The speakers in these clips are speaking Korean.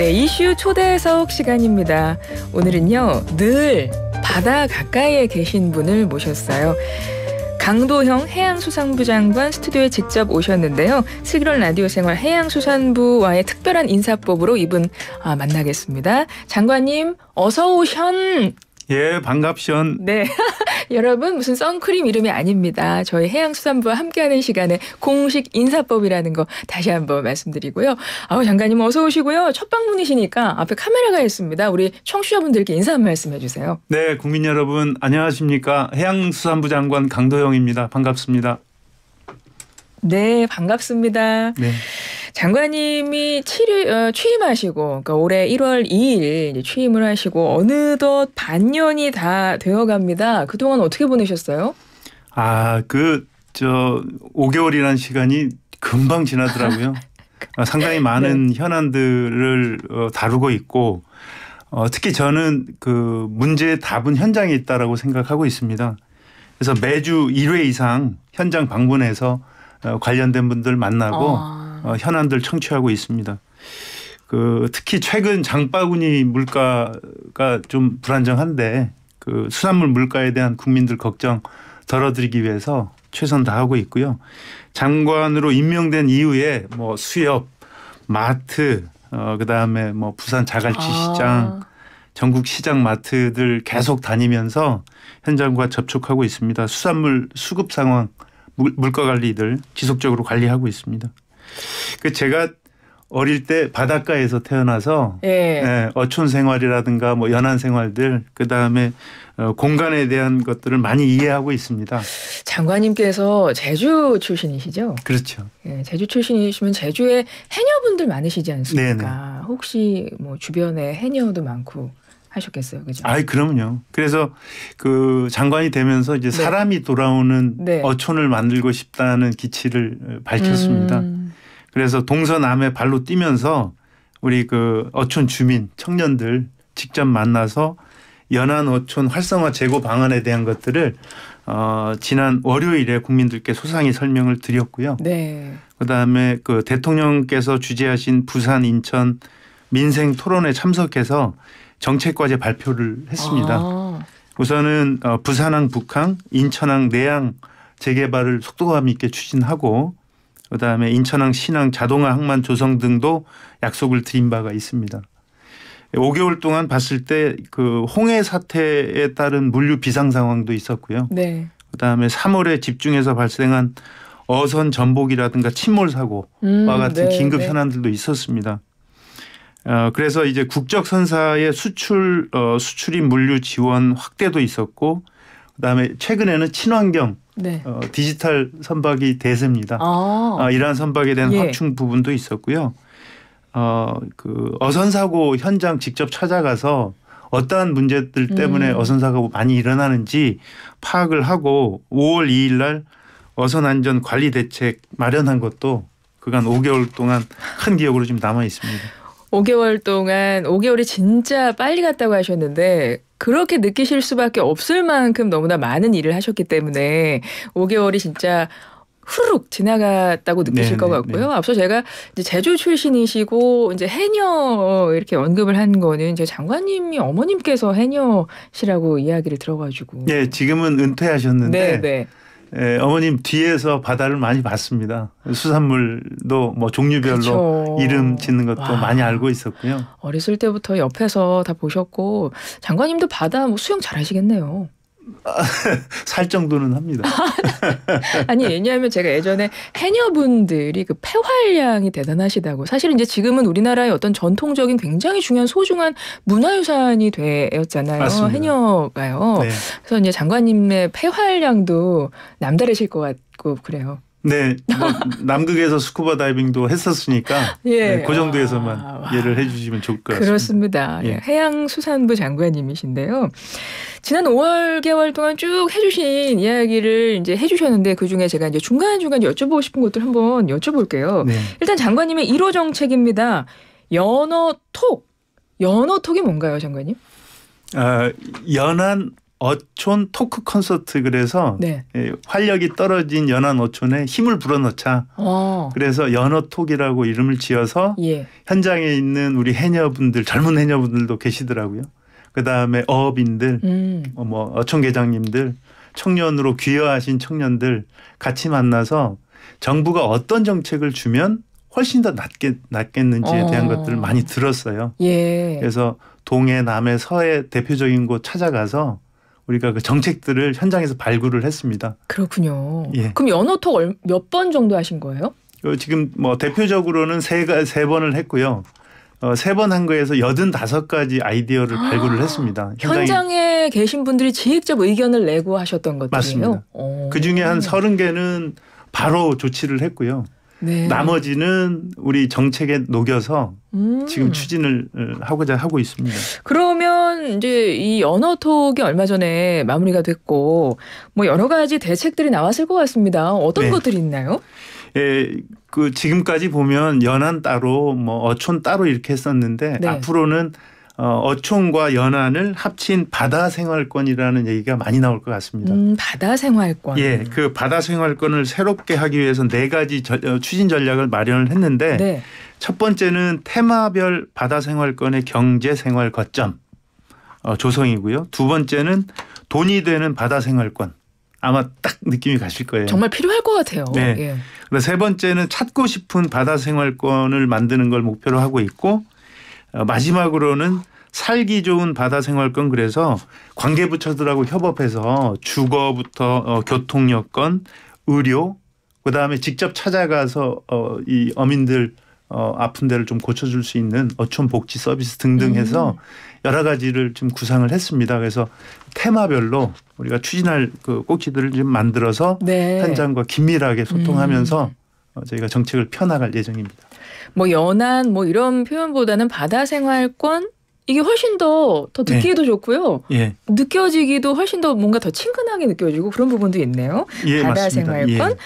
네, 이슈 초대석 시간입니다. 오늘은요, 늘 바다 가까이에 계신 분을 모셨어요. 강도형 해양수산부 장관 스튜디오에 직접 오셨는데요. 슬기로 라디오 생활 해양수산부와의 특별한 인사법으로 이분 아, 만나겠습니다. 장관님, 어서 오션! 예, 반갑션. 네. 여러분 무슨 선크림 이름이 아닙니다. 저희 해양수산부와 함께하는 시간에 공식 인사법이라는 거 다시 한번 말씀드리고요. 아우 장관님 어서 오시고요. 첫 방문이시니까 앞에 카메라가 있습니다. 우리 청취자분들께 인사 한 말씀 해주세요. 네, 국민 여러분 안녕하십니까. 해양수산부 장관 강도영입니다. 반갑습니다. 네, 반갑습니다. 네. 장관님이 취임, 어, 취임하시고 그러니까 올해 1월 2일 취임을 하시고 어느덧 반년이 다 되어갑니다. 그동안 어떻게 보내셨어요? 아, 그 저 5개월이라는 시간이 금방 지나더라고요. 아, 상당히 많은 네. 현안들을 어, 다루고 있고 어, 특히 저는 그 문제의 답은 현장에 있다라고 생각하고 있습니다. 그래서 매주 1회 이상 현장 방문해서 어, 관련된 분들 만나고 아. 어, 현안들 청취하고 있습니다. 그 특히 최근 장바구니 물가가 좀 불안정한데 그 수산물 물가에 대한 국민들 걱정 덜어드리기 위해서 최선 다하고 있고요. 장관으로 임명된 이후에 뭐 수협, 마트, 어 그다음에 뭐 부산 자갈치 시장, 아. 전국 시장 마트들 계속 다니면서 현장과 접촉하고 있습니다. 수산물 수급 상황 물가 관리들 지속적으로 관리하고 있습니다. 그 제가 어릴 때 바닷가에서 태어나서 예. 예, 어촌 생활이라든가 뭐 연안 생활들 그 다음에 어, 공간에 대한 것들을 많이 이해하고 있습니다. 장관님께서 제주 출신이시죠? 그렇죠. 예, 제주 출신이시면 제주에 해녀분들 많으시지 않습니까? 네네. 혹시 뭐 주변에 해녀도 많고 하셨겠어요, 그죠? 아 그럼요. 그래서 그 장관이 되면서 이제 네. 사람이 돌아오는 네. 어촌을 만들고 싶다는 기치를 어, 밝혔습니다. 음. 그래서 동서남해 발로 뛰면서 우리 그 어촌 주민 청년들 직접 만나서 연안 어촌 활성화 제고 방안에 대한 것들을 어, 지난 월요일에 국민들께 소상히 설명을 드렸고요. 네. 그다음에 그 대통령께서 주재하신 부산, 인천 민생 토론에 참석해서 정책 과제 발표를 했습니다. 아. 우선은 어, 부산항 북항, 인천항 내항 재개발을 속도감 있게 추진하고 그다음에 인천항 신항 자동화 항만 조성 등도 약속을 드린 바가 있습니다. 5개월 동안 봤을 때 그 홍해 사태에 따른 물류 비상 상황도 있었고요. 네. 그다음에 3월에 집중해서 발생한 어선 전복이라든가 침몰 사고와 음, 같은 네, 긴급 네. 현안들도 있었습니다. 어, 그래서 이제 국적 선사의 수출 어, 수출입 물류 지원 확대도 있었고 그다음에 최근에는 친환경 네. 어, 디지털 선박이 대세입니다. 아. 어, 이러한 선박에 대한 예. 확충 부분도 있었고요. 어, 그 어선 사고 현장 직접 찾아가서 어떠한 문제들 때문에 음. 어선 사고가 많이 일어나는지 파악을 하고 5월 2일 날 어선 안전 관리 대책 마련한 것도 그간 5개월 동안 큰 기억으로 지금 남아 있습니다. 5개월 동안 5개월이 진짜 빨리 갔다고 하셨는데 그렇게 느끼실 수밖에 없을 만큼 너무나 많은 일을 하셨기 때문에 5개월이 진짜 후루룩 지나갔다고 느끼실 네네, 것 네, 같고요. 네네. 앞서 제가 이제 제주 출신이시고 이제 해녀 이렇게 언급을 한 거는 제 장관님이 어머님께서 해녀시라고 이야기를 들어가지고. 네, 지금은 은퇴하셨는데. 네네. 네. 예, 어머님 뒤에서 바다를 많이 봤습니다. 수산물도 뭐 종류별로 그쵸. 이름 짓는 것도 와. 많이 알고 있었고요. 어렸을 때부터 옆에서 다 보셨고 장관님도 바다 뭐 수영 잘하시겠네요. 살 정도는 합니다. 아니 왜냐하면 제가 예전에 해녀분들이 그 폐활량이 대단하시다고 사실 이제 지금은 우리나라의 어떤 전통적인 굉장히 중요한 소중한 문화유산이 되었잖아요. 맞습니다. 해녀가요. 네. 그래서 이제 장관님의 폐활량도 남다르실 것 같고 그래요. 네, 뭐 남극에서 스쿠버 다이빙도 했었으니까 예. 네, 그 정도에서만 아, 예를 해주시면 좋을 것 같습니다. 그렇습니다. 예. 예. 해양수산부 장관님이신데요. 지난 5월 개월 동안 쭉 해주신 이야기를 이제 해주셨는데 그 중에 제가 이제 중간 중간 여쭤보고 싶은 것들 한번 여쭤볼게요. 네. 일단 장관님의 1호 정책입니다. 연어톡. 연어톡이 뭔가요, 장관님? 어, 연한 어촌 토크 콘서트 그래서 네. 예, 활력이 떨어진 연안 어촌에 힘을 불어넣자. 어. 그래서 연어톡이라고 이름을 지어서 예. 현장에 있는 우리 해녀분들 젊은 해녀분들도 계시더라고요. 그 다음에 어업인들, 음. 어, 뭐 어촌 계장님들, 청년으로 귀여하신 청년들 같이 만나서 정부가 어떤 정책을 주면 훨씬 더낫게 낫겠는지에 어. 대한 것들을 많이 들었어요. 예. 그래서 동해, 남해, 서해 대표적인 곳 찾아가서 우리가 그 정책들을 현장에서 발굴을 했습니다. 그렇군요. 예. 그럼 연어톡 몇 번 정도 하신 거예요? 그 지금 뭐 대표적으로는 세세 번을 했고요. 어, 세번 한 거에서 여든 다섯 가지 아이디어를 아, 발굴을 했습니다. 현장에, 계신 분들이 직접 의견을 내고 하셨던 것들이요 맞습니다. 오. 어. 그 중에 한 서른 개는 바로 조치를 했고요. 네. 나머지는 우리 정책에 녹여서 음. 지금 추진을 어, 하고자 하고 있습니다. 그럼 일단 이제 이언어톡이 얼마 전에 마무리가 됐고 뭐 여러 가지 대책들이 나왔을 것 같습니다. 어떤 네. 것들이 있나요? 예, 그 지금까지 보면 연안 따로 뭐 어촌 따로 이렇게 했었는데 네. 앞으로는 어, 어촌과 연안을 합친 바다 생활권이라는 얘기가 많이 나올 것 같습니다. 음, 바다 생활권. 예, 그 바다 생활권을 새롭게 하기 위해서 네 가지 어, 추진 전략을 마련을 했는데 네. 첫 번째는 테마별 바다 생활권의 경제 생활 거점. 어, 조성이고요. 두 번째는 돈이 되는 바다 생활권. 아마 딱 느낌이 가실 거예요. 정말 필요할 것 같아요. 네. 예. 세 번째는 찾고 싶은 바다 생활권을 만드는 걸 목표로 하고 있고 어, 마지막으로는 살기 좋은 바다 생활권 그래서 관계부처들하고 협업해서 주거부터 어, 교통 여건, 의료, 그 다음에 직접 찾아가서 어, 이 어민들 어, 아픈 데를 좀 고쳐줄 수 있는 어촌 복지 서비스 등등 해서 음. 여러 가지를 좀 구상을 했습니다. 그래서 테마별로 우리가 추진할 그 꼭지들을 좀 만들어서 네. 현장과 긴밀하게 소통하면서 음. 어, 저희가 정책을 펴나갈 예정입니다. 뭐 연안 뭐 이런 표현보다는 바다 생활권 이게 훨씬 더, 더 듣기에도 네. 예. 좋고요. 예. 느껴지기도 훨씬 더 뭔가 더 친근하게 느껴지고 그런 부분도 있네요. 예, 바다 맞습니다. 예. 생활권.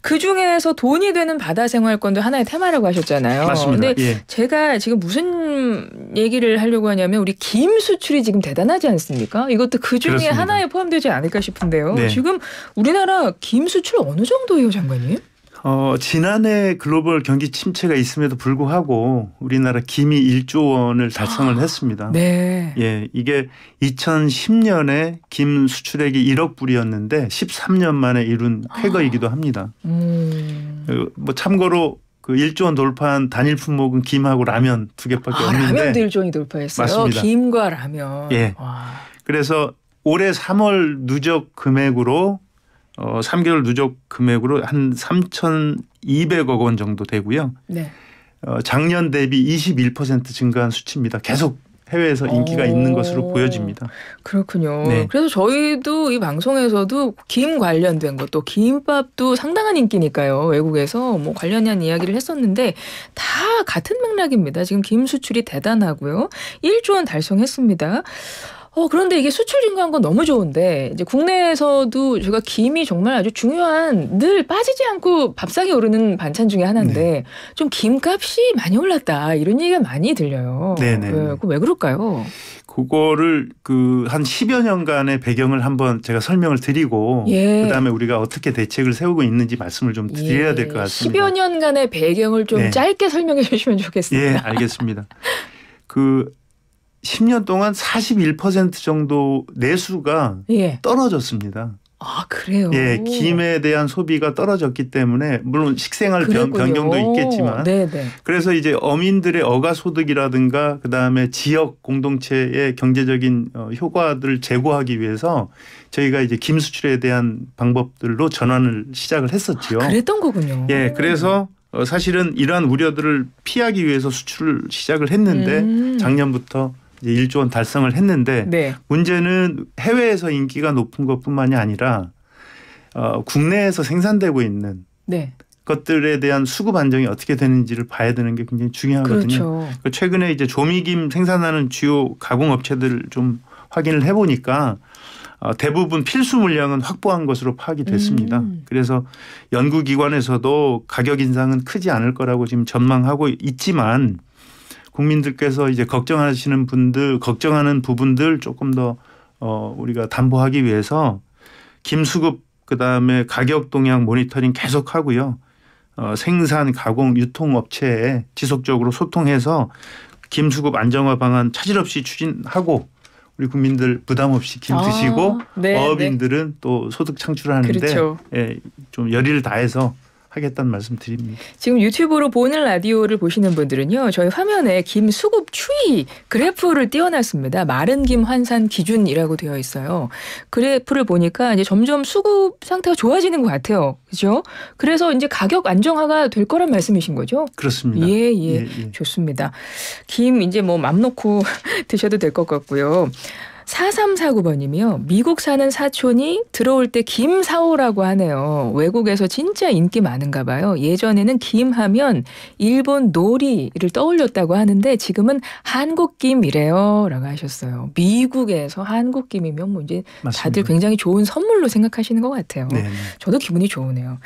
그 중에서 돈이 되는 바다 생활권도 하나의 테마라고 하셨잖아요. 맞습니다. 근데 예. 제가 지금 무슨 얘기를 하려고 하냐면 우리 김 수출이 지금 대단하지 않습니까? 이것도 그 중에 그렇습니다. 하나에 포함되지 않을까 싶은데요. 네. 지금 우리나라 김 수출 어느 정도예요, 장관님? 어, 지난해 글로벌 경기 침체가 있음에도 불구하고 우리나라 기미 1조 원을 달성을 아, 했습니다. 네. 예, 이게 2010년에 김 수출액이 1억 불이었는데 13년 만에 이룬 쾌거이기도 아. 합니다. 아, 음. 그 뭐 참고로 그 1조 원 돌파한 단일 품목은 김하고 라면 두 개밖에 아, 없는데 라면도 1조 원이 돌파했어요. 맞습니다. 김과 라면. 예. 와. 그래서 올해 3월 누적 금액으로 어 3개월 누적 금액으로 한 3,200억 원 정도 되고요. 네. 어 작년 대비 21% 증가한 수치입니다. 계속 해외에서 인기가 오. 어, 있는 것으로 보여집니다. 그렇군요. 네. 그래서 저희도 이 방송에서도 김 관련된 것도 김밥도 상당한 인기니까요. 외국에서 뭐 관련한 이야기를 했었는데 다 같은 맥락입니다. 지금 김 수출이 대단하고요. 1조 원 달성했습니다. 어, 그런데 이게 수출 증가한 건 너무 좋은데 이제 국내에서도 제가 김이 정말 아주 중요한 늘 빠지지 않고 밥상에 오르는 반찬 중에 하나인데 네. 좀 김값이 많이 올랐다 이런 얘기가 많이 들려요. 네네. 네, 네, 네, 네. 그왜 그럴까요? 그거를 그 한 10여 년간의 배경을 한번 제가 설명을 드리고 예. 그다음에 우리가 어떻게 대책을 세우고 있는지 말씀을 좀 드려야 예. 될것 같습니다. 10여 년간의 배경을 좀 네. 짧게 설명해 주시면 좋겠습니다. 예, 알겠습니다. 그 10년 동안 41% 정도 내수가 예. 떨어졌습니다. 아 그래요? 예, 김에 대한 소비가 떨어졌기 때문에 물론 식생활 변, 변 경도 있겠지만, 네네. 네. 그래서 이제 어민들의 어가 소득이라든가 그 다음에 지역 공동체의 경제적인 어, 효과들을 제고하기 위해서 저희가 이제 김 수출에 대한 방법들로 전환을 시작을 했었죠 아, 그랬던 거군요. 예, 그래서 어, 사실은 이러한 우려들을 피하기 위해서 수출을 시작을 했는데 음. 작년부터. 이제 1조 원 달성을 했는데 네. 문제는 해외에서 인기가 높은 것뿐만이 아니라 어, 국내에서 생산되고 있는 네. 것들에 대한 수급 안정이 어떻게 되는지를 봐야 되는 게 굉장히 중요하거든요. 그렇죠. 그 최근에 이제 조미김 생산하는 주요 가공 업체들을 좀 확인을 해보니까 어, 대부분 필수 물량은 확보한 것으로 파악이 됐습니다. 음. 그래서 연구기관에서도 가격 인상은 크지 않을 거라고 지금 전망하고 있지만 국민들께서 이제 걱정하시는 분들 걱정하는 부분들 조금 더 어, 우리가 담보하기 위해서 김수급 그다음에 가격 동향 모니터링 계속하고요. 어, 생산, 가공, 유통 업체에 지속적으로 소통해서 김수급 안정화 방안 차질 없이 추진하고 우리 국민들 부담 없이 김 아, 드시고 네, 네. 어업인들은 네. 또 소득 창출하는데 그렇죠. 예, 좀 열의를 다해서 하겠다는 말씀 드립니다. 지금 유튜브로 보는 라디오를 보시는 분들은요. 저희 화면에 김 수급 추이 그래프를 띄워놨습니다. 마른 김 환산 기준이라고 되어 있어요. 그래프를 보니까 이제 점점 수급 상태가 좋아지는 것 같아요. 그죠? 그래서 이제 가격 안정화가 될 거란 말씀이신 거죠? 그렇습니다. 예, 예. 예, 예. 좋습니다. 김 이제 뭐 맘 놓고 드셔도 될 것 같고요. 4349번님이요. 미국 사는 사촌이 들어올 때 김사오라고 하네요. 외국에서 진짜 인기 많은가 봐요. 예전에는 김 하면 일본 놀이를 떠올렸다고 하는데 지금은 한국 김이래요. 라고 하셨어요. 미국에서 한국 김이면 뭐 이제 다 다들 굉장히 좋은 선물로 생각하시는 것 같아요. 네네. 네. 저도 기분이 좋으네요.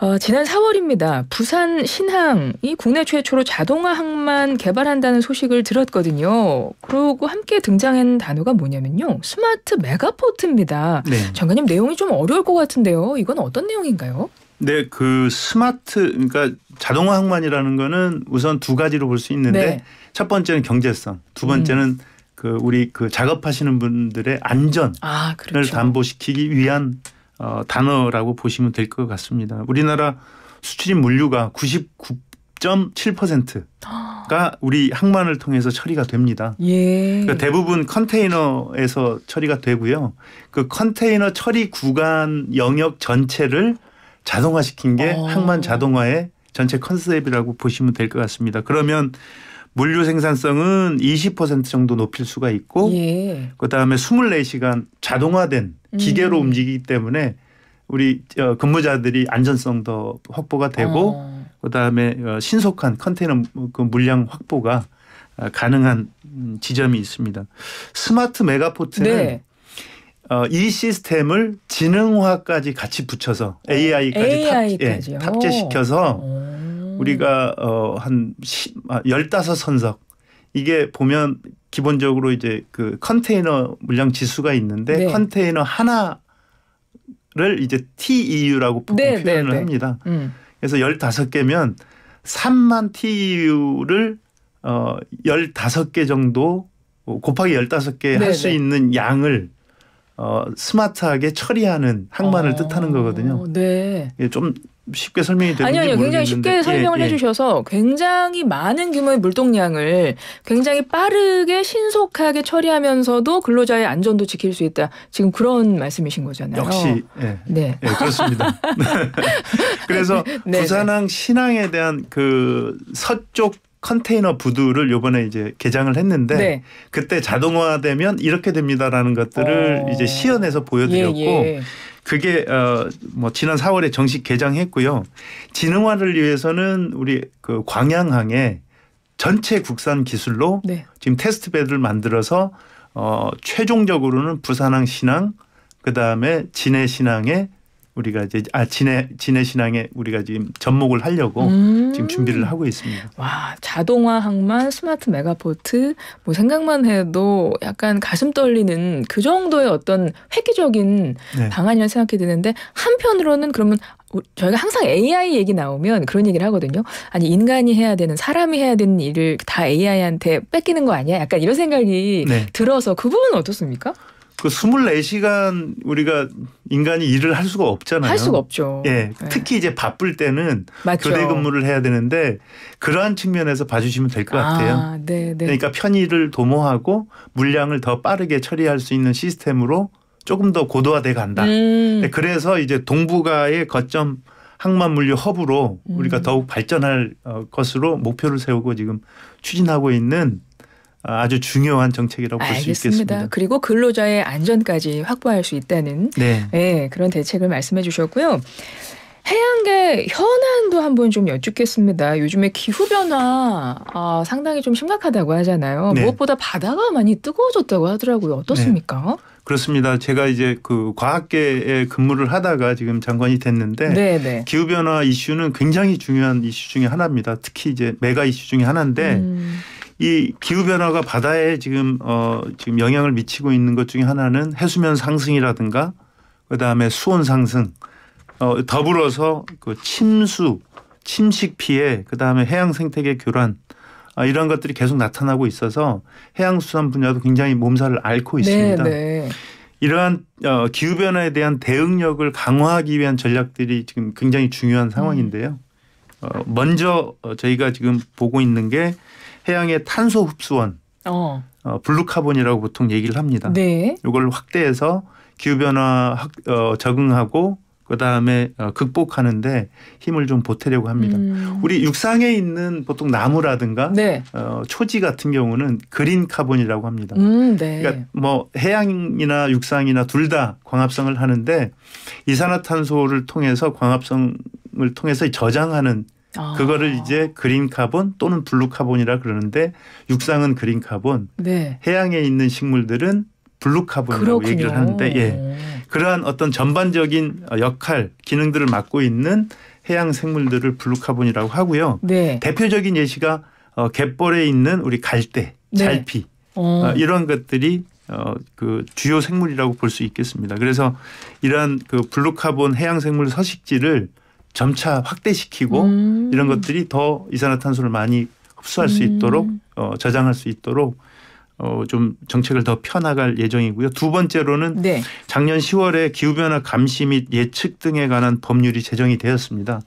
어, 지난 4월입니다. 부산 신항이 국내 최초로 자동화 항만 개발한다는 소식을 들었거든요. 그리고 함께 등장한 단어가 뭐냐면요. 스마트 메가포트입니다. 네. 장관님 내용이 좀 어려울 것 같은데요. 이건 어떤 내용인가요? 네, 그 스마트 그러니까 자동화 항만이라는 거는 우선 두 가지로 볼 수 있는데 네. 첫 번째는 경제성, 두 번째는 음. 그 우리 그 작업하시는 분들의 안전을 아, 그렇죠. 담보시키기 위한 어, 단어라고 보시면 될 것 같습니다. 우리나라 수출입 물류가 99.7%가 우리 항만을 통해서 처리가 됩니다. 예. 그러니까 대부분 컨테이너에서 처리가 되고요. 그 컨테이너 처리 구간 영역 전체를 자동화시킨 게 오. 어. 항만 자동화의 전체 컨셉이라고 보시면 될 것 같습니다. 그러면 물류 생산성은 20% 정도 높일 수가 있고 예. 그다음에 24시간 자동화된 기계로 음. 움직이기 때문에 우리 어, 근무자들이 안전성도 확보가 되고 어. 그다음에 어, 신속한 컨테이너 그 물량 확보가 어, 가능한 음, 지점이 있습니다. 스마트 메가포트는 네. 어, 이 시스템을 지능화까지 같이 붙여서 AI까지, AI까지 탑, 예, 탑재시켜서 오. 우리가 어, 한 10, 15선석 아, 이게 보면 기본적으로 이제 그 컨테이너 물량 지수가 있는데 네. 컨테이너 하나를 이제 TEU라고 보통 네, 표현을 네, 네, 합니다. 음. 그래서 열다섯 개면 3만 TEU를 어 15개 정도 어, 곱하기 15개 할 수 있는 양을 어 스마트하게 처리하는 어, 항만을 어, 뜻하는 거거든요. 네. 예, 좀 쉽게 설명이 되는지 아니요, 아니요. 굉장히 쉽게 예, 설명을 예, 예. 해주셔서 굉장히 많은 규모의 물동량을 굉장히 빠르게 신속하게 처리하면서도 근로자의 안전도 지킬 수 있다. 지금 그런 말씀이신 거잖아요. 역시 예. 네, 예, 그렇습니다. 그래서 네, 네, 부산항 신항에 대한 그 서쪽 컨테이너 부두를 요번에 이제 개장을 했는데 네. 그때 자동화되면 이렇게 됩니다라는 것들을 어. 이제 시연해서 보여드렸고 예, 예. 그게 어 뭐 지난 4월에 정식 개장했고요. 지능화를 위해서는 우리 그 광양항에 전체 국산 기술로 네. 지금 테스트 배드를 만들어서 어 최종적으로는 부산항 신항 그다음에 진해 신항에 우리가 이제 아 진해 진해 신앙에 우리가 지금 접목을 하려고 음. 지금 준비를 하고 있습니다. 와 자동화 항만 스마트 메가포트 뭐 생각만 해도 약간 가슴 떨리는 그 정도의 어떤 획기적인 네. 방안이라 생각이 드는데 한편으로는 그러면 저희가 항상 AI 얘기 나오면 그런 얘기를 하거든요. 아니 인간이 해야 되는 사람이 해야 되는 일을 다 AI한테 뺏기는 거 아니야? 약간 이런 생각이 네. 들어서 그 부분은 어떻습니까? 그 24시간 우리가 인간이 일을 할 수가 없잖아요. 할 수가 없죠. 예. 네. 특히 이제 바쁠 때는 맞죠. 교대 근무를 해야 되는데 그러한 측면에서 봐주시면 될 것 같아요. 아, 네, 네. 그러니까 편의를 도모하고 물량을 더 빠르게 처리할 수 있는 시스템으로 조금 더 고도화돼 간다. 음. 네, 그래서 이제 동북아의 거점 항만 물류 허브로 우리가 음. 더욱 발전할 어, 것으로 목표를 세우고 지금 추진하고 있는 아, 아주 중요한 정책이라고 볼 수 있겠습니다. 그리고 근로자의 안전까지 확보할 수 있다는 네. 네, 그런 대책을 말씀해 주셨고요. 해양계 현안도 한번 좀 여쭙겠습니다. 요즘에 기후 변화 아, 상당히 좀 심각하다고 하잖아요. 네. 무엇보다 바다가 많이 뜨거워졌다고 하더라고요. 어떻습니까? 네. 그렇습니다. 제가 이제 그 과학계에 근무를 하다가 지금 장관이 됐는데 네네. 네. 기후변화 이슈는 굉장히 중요한 이슈 중에 하나입니다. 특히 이제 메가 이슈 중에 하나인데 음. 이 기후 변화가 바다에 지금 어 지금 영향을 미치고 있는 것 중에 하나는 해수면 상승이라든가 그다음에 수온 상승 어 더불어서 그 침수 침식 피해 그다음에 해양 생태계 교란 아, 이런 것들이 계속 나타나고 있어서 해양수산 분야도 굉장히 몸살을 앓고 네, 있습니다. 네, 네. 이러한 어, 기후변화에 대한 대응력을 강화하기 위한 전략들이 지금 굉장히 중요한 상황인데요. 음. 어, 먼저 어, 저희가 지금 보고 있는 게 해양의 탄소 흡수원 어. 어, 블루카본이라고 보통 얘기를 합니다. 네. 이걸 확대해서 기후변화 어, 적응하고 그다음에 어, 극복하는데 힘을 좀 보태려고 합니다. 음. 우리 육상에 있는 보통 나무라든가 네. 어, 초지 같은 경우는 그린 카본이라고 합니다. 음, 네. 그러니까 뭐 해양이나 육상이나 둘 다 광합성을 하는데 이산화탄소를 통해서 광합성을 통해서 저장하는 그거를 아. 이제 그린 카본 또는 블루 카본이라 그러는데 육상은 그린 카본, 네. 해양에 있는 식물들은 블루 카본이라고 얘기를 하는데 예. 그러한 어떤 전반적인 어, 역할 기능들을 맡고 있는 해양 생물들을 블루 카본이라고 하고요. 네. 대표적인 예시가 어, 갯벌에 있는 우리 갈대, 네. 잘피 어. 어. 이런 것들이 어, 그 주요 생물이라고 볼 수 있겠습니다. 그래서 이러한 그 블루카본 해양 생물 서식지를 점차 확대시키고 음. 이런 것들이 더 이산화탄소를 많이 흡수할 음. 수 있도록 어, 저장할 수 있도록 어, 좀 정책을 더 펴나갈 예정이고요. 두 번째로는 네. 작년 10월에 기후변화 감시 및 예측 등에 관한 법률이 제정이 되었습니다.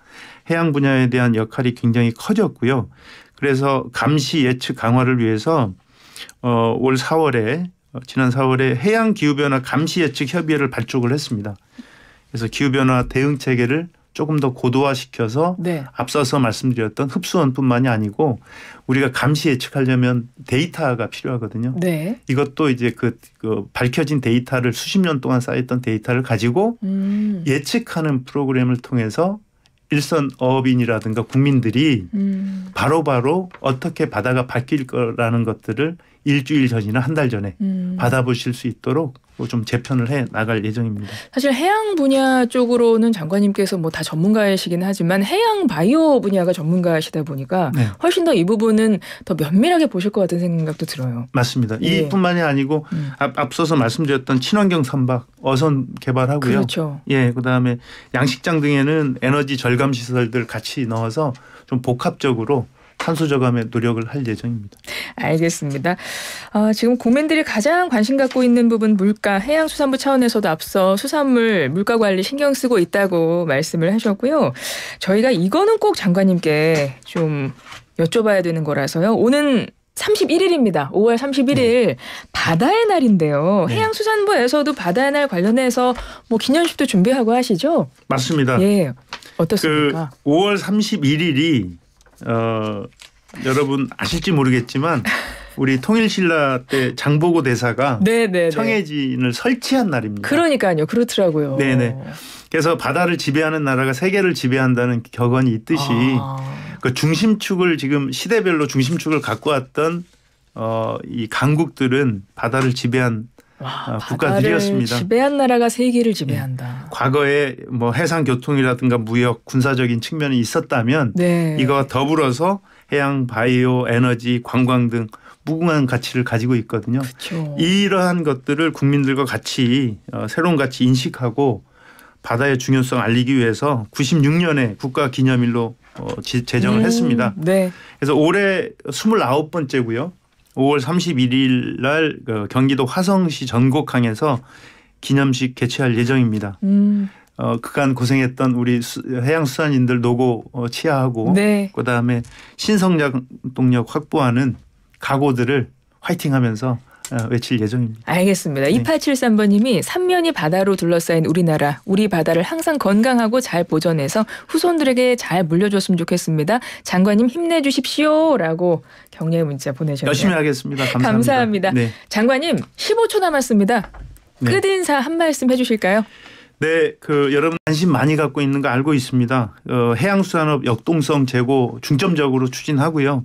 해양 분야에 대한 역할이 굉장히 커졌고요. 그래서 감시 예측 강화를 위해서 어, 올 4월에 어, 지난 4월에 해양 기후변화 감시 예측 협의회를 발족을 했습니다. 그래서 기후변화 대응 체계를 조금 더 고도화시켜서 네. 앞서서 말씀드렸던 흡수원뿐만이 아니고 우리가 감시 예측하려면 데이터가 필요하거든요. 네. 이것도 이제 그, 그, 밝혀진 데이터를 수십 년 동안 쌓였던 데이터를 가지고 음. 예측하는 프로그램을 통해서 일선 어업인이라든가 국민들이 음. 바로바로 음. 바로 어떻게 바다가 바뀔 거라는 것들을 일주일 전이나 한 달 전에 음. 받아보실 수 있도록 뭐 좀 재편을 해 나갈 예정입니다. 사실 해양 분야 쪽으로는 장관님께서 뭐 다 전문가이시긴 하지만 해양 바이오 분야가 전문가이시다 보니까 네. 훨씬 더 이 부분은 더 면밀하게 보실 것 같은 생각도 들어요. 맞습니다. 예. 이뿐만이 아니고 음. 앞, 서서 말씀드렸던 친환경 선박 어선 개발하고요. 그렇죠. 예, 그다음에 양식장 등에는 에너지 절감 시설들 같이 넣어서 좀 복합적으로 탄소 저감에 노력을 할 예정입니다. 알겠습니다. 어, 지금 국민들이 가장 관심 갖고 있는 부분 물가 해양수산부 차원에서도 앞서 수산물 물가 관리 신경 쓰고 있다고 말씀을 하셨고요. 저희가 이거는 꼭 장관님께 좀 여쭤봐야 되는 거라서요. 오는 31일입니다. 5월 31일 네. 바다의 날인데요. 네. 해양수산부에서도 바다의 날 관련해서 뭐 기념식도 준비하고 하시죠? 맞습니다. 예. 어떻습니까? 그 5월 31일이 어, 여러분 아실지 모르겠지만 우리 통일신라 때 장보고 대사가 네네네. 네, 네. 청해진을 설치한 날입니다. 그러니까요. 그렇더라고요. 네네. 네. 그래서 바다를 지배하는 나라가 세계를 지배한다는 격언이 있듯이 아. 그 중심축을 지금 시대별로 중심축을 갖고 왔던 어, 이 강국들은 바다를 지배한 와, 아, 아, 국가들이었습니다. 지배한 나라가 세계를 예. 지배한다. 예. 과거에 뭐 해상 교통이라든가 무역, 군사적인 측면이 있었다면 네. 이거 더불어서 해양 바이오 에너지 관광 등 무궁한 가치를 가지고 있거든요. 그쵸. 이러한 것들을 국민들과 같이 어, 새로운 가치 인식하고 바다의 중요성 알리기 위해서 96년에 국가 기념일로 어, 제정을 음, 했습니다. 네. 그래서 올해 29번째고요. 5월 31일 날그 경기도 화성시 전곡항에서 기념식 개최할 예정입니다. 음. 어, 그간 고생했던 우리 수, 해양수산인들 노고 어, 치하하고 네. 그다음에 신성장 동력 확보하는 각오들을 화이팅하면서 어, 외칠 예정입니다. 알겠습니다. 네. 2873번님이 삼면이 바다로 둘러싸인 우리나라, 우리 바다를 항상 건강하고 잘 보존해서 후손들에게 잘 물려줬으면 좋겠습니다. 장관님 힘내주십시오라고 격려의 문자 보내셨네요. 열심히 하겠습니다. 감사합니다. 감사합니다. 네. 장관님 15초 남았습니다. 네. 끝 인사 한 말씀 해주실까요? 네, 그 여러분 관심 많이 갖고 있는 거 알고 있습니다. 어, 해양수산업 역동성 제고 중점적으로 추진하고요.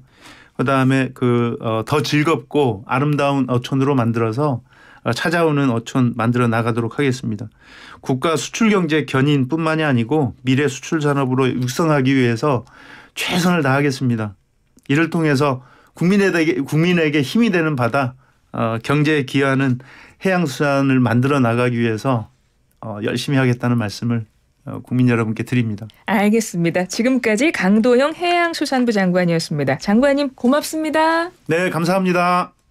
그다음에 그더 어, 즐겁고 아름다운 어촌으로 만들어서 어, 찾아오는 어촌 만들어 나가도록 하겠습니다. 국가 수출 경제 견인뿐만이 아니고 미래 수출 산업으로 육성하기 위해서 최선을 다하겠습니다. 이를 통해서 국민에게 국민에게 힘이 되는 바다 어, 경제에 기여하는 해양수산을 만들어 나가기 위해서 어, 열심히 하겠다는 말씀을 어, 국민 여러분께 드립니다. 알겠습니다. 지금까지 강도형 해양수산부 장관이었습니다. 장관님 고맙습니다. 네, 감사합니다.